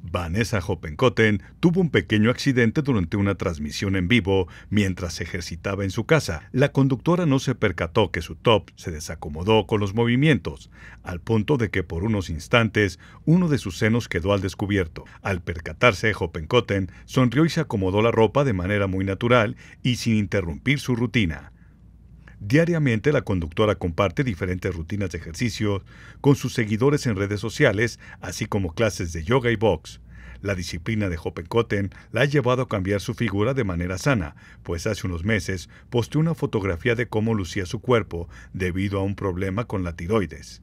Vanessa Hoppenkotten tuvo un pequeño accidente durante una transmisión en vivo mientras se ejercitaba en su casa. La conductora no se percató que su top se desacomodó con los movimientos, al punto de que por unos instantes uno de sus senos quedó al descubierto. Al percatarse, Hoppenkotten sonrió y se acomodó la ropa de manera muy natural y sin interrumpir su rutina. Diariamente la conductora comparte diferentes rutinas de ejercicio con sus seguidores en redes sociales, así como clases de yoga y box. La disciplina de Hoppenkotten la ha llevado a cambiar su figura de manera sana, pues hace unos meses posteó una fotografía de cómo lucía su cuerpo debido a un problema con la tiroides.